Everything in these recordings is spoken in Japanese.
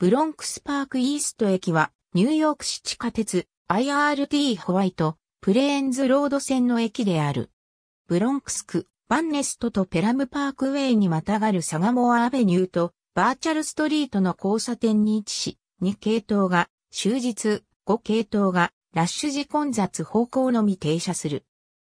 ブロンクスパークイースト駅は、ニューヨーク市地下鉄 IRT ホワイト、プレーンズロード線の駅である。ブロンクス区、バンネストとペラムパークウェイにまたがるサガモアアベニューと、バーチャルストリートの交差点に位置し、2系統が、終日、5系統が、ラッシュ時混雑方向のみ停車する。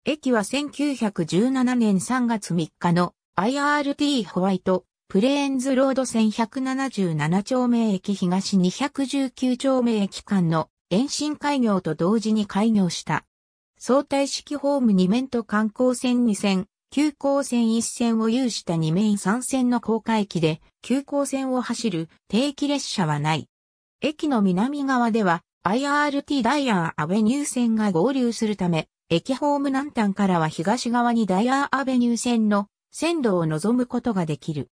駅は1917年3月3日の IRT ホワイトプレーンズロード線177丁目駅東219丁目駅間の延伸開業と同時に開業した。相対式ホーム2面と観光線2線、急行線1線を有した2面3線の高架駅で、急行線を走る定期列車はない。駅の南側では IRT ダイヤーアベニュー線が合流するため、駅ホーム南端からは東側にダイヤーアベニュー線の線路を望むことができる。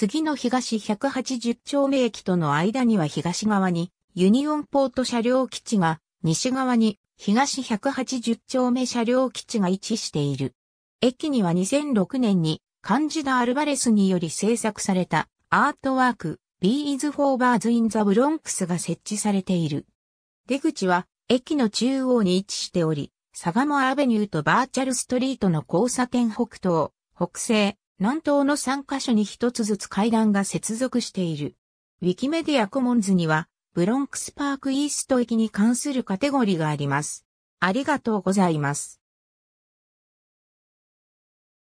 次の東180丁目駅との間には東側にユニオンポート車両基地が、西側に東180丁目車両基地が位置している。駅には2006年にカジダ・アルバレスにより制作されたアートワーク b e i s for Bars in the Bronx が設置されている。出口は駅の中央に位置しており、サガモアベニューとバーチャルストリートの交差点北東、北西、南東の3カ所に一つずつ階段が接続している。ウィキメディアコモンズには、ブロンクスパークイースト駅に関するカテゴリーがあります。ありがとうございます。